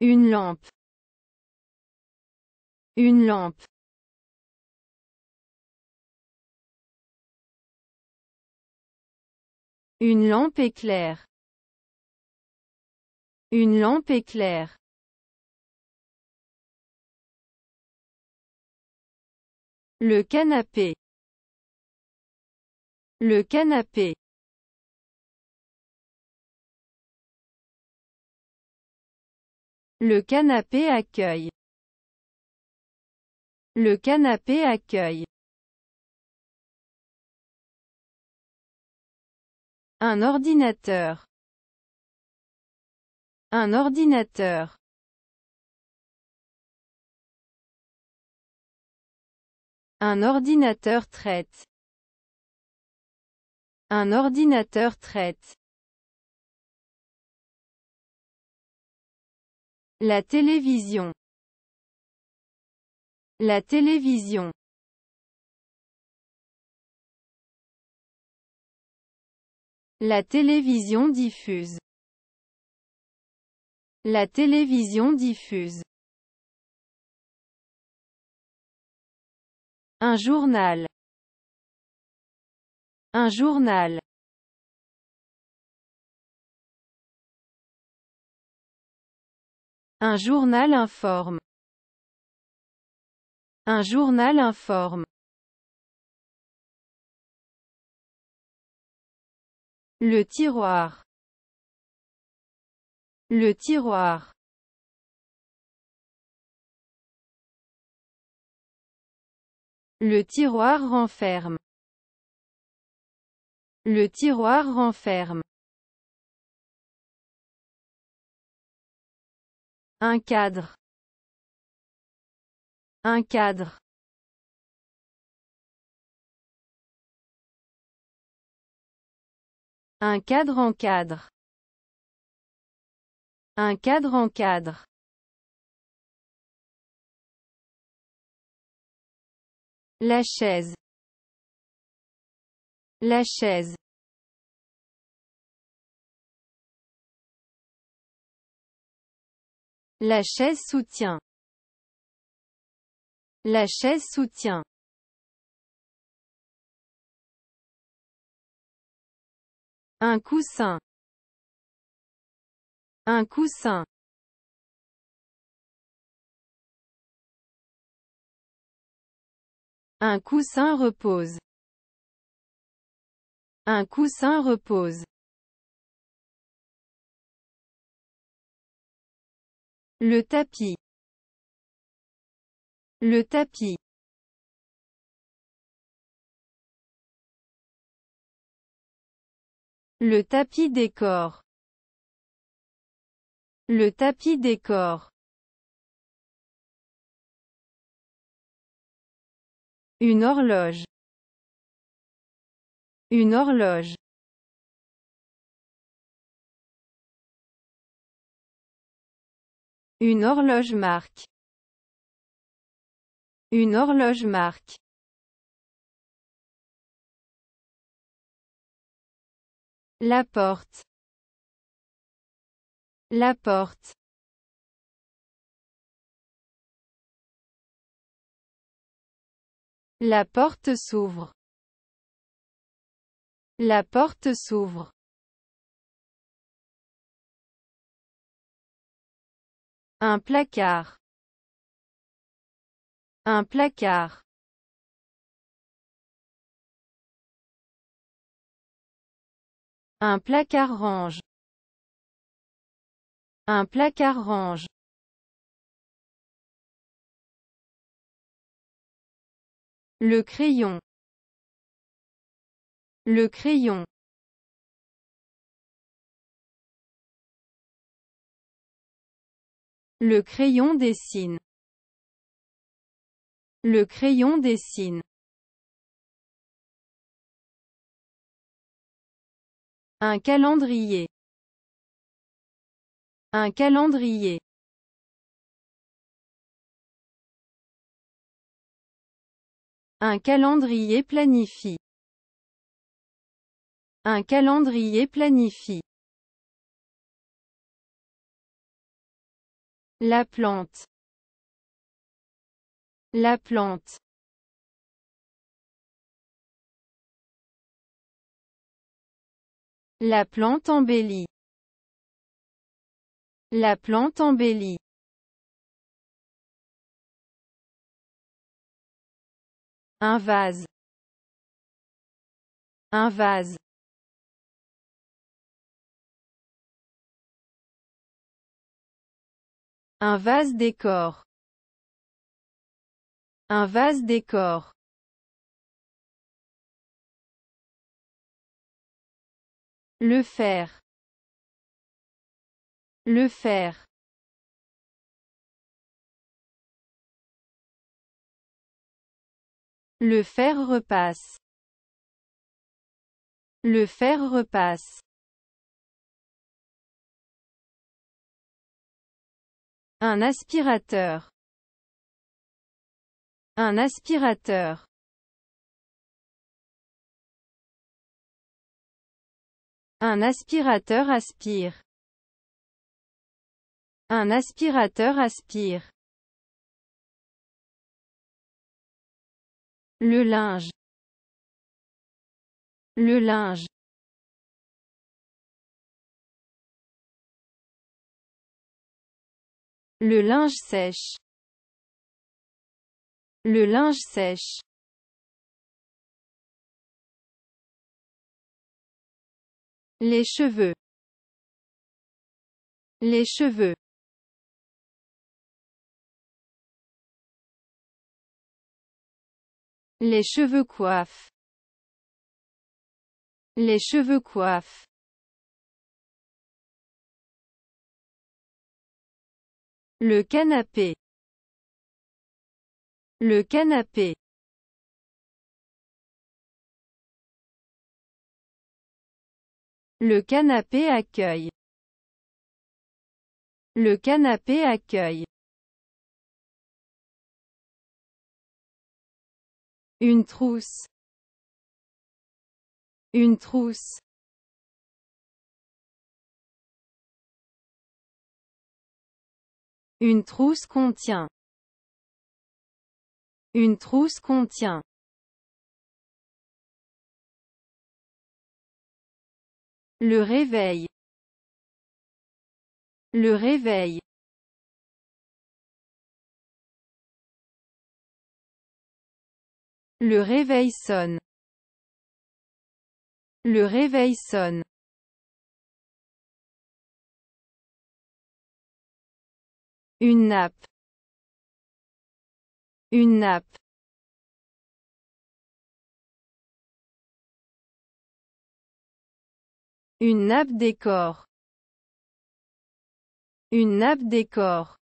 Une lampe. Une lampe. Une lampe éclaire. Une lampe éclaire. Le canapé. Le canapé. Le canapé accueille. Le canapé accueille. Un ordinateur. Un ordinateur. Un ordinateur traite. Un ordinateur traite. La télévision. La télévision. La télévision diffuse. La télévision diffuse. Un journal. Un journal. Un journal informe. Un journal informe. Le tiroir. Le tiroir. Le tiroir renferme. Le tiroir renferme. Un cadre. Un cadre. Un cadre en cadre. Un cadre en cadre. La chaise. La chaise. La chaise soutient. La chaise soutient. Un coussin. Un coussin. Un coussin repose. Un coussin repose. Le tapis. Le tapis. Le tapis décor. Le tapis décor. Une horloge. Une horloge. Une horloge marque. Une horloge marque. La porte. La porte. La porte s'ouvre. La porte s'ouvre. Un placard. Un placard. Un placard range. Un placard range. Le crayon. Le crayon. Le crayon dessine. Le crayon dessine. Un calendrier. Un calendrier. Un calendrier planifie. Un calendrier planifie. La plante. La plante. La plante embellie. La plante embellie. Un vase. Un vase. Un vase décor. Un vase décor. Le fer. Le fer. Le fer repasse. Le fer repasse. Un aspirateur. Un aspirateur. Un aspirateur aspire. Un aspirateur aspire. Le linge. Le linge. Le linge sèche. Le linge sèche. Les cheveux. Les cheveux. Les cheveux coiffent. Les cheveux coiffent. Le canapé. Le canapé. Le canapé accueille. Le canapé accueille. Une trousse. Une trousse. Une trousse contient. Une trousse contient. Le réveil. Le réveil. Le réveil sonne. Le réveil sonne. Une nappe. Une nappe. Une nappe décor. Une nappe décor.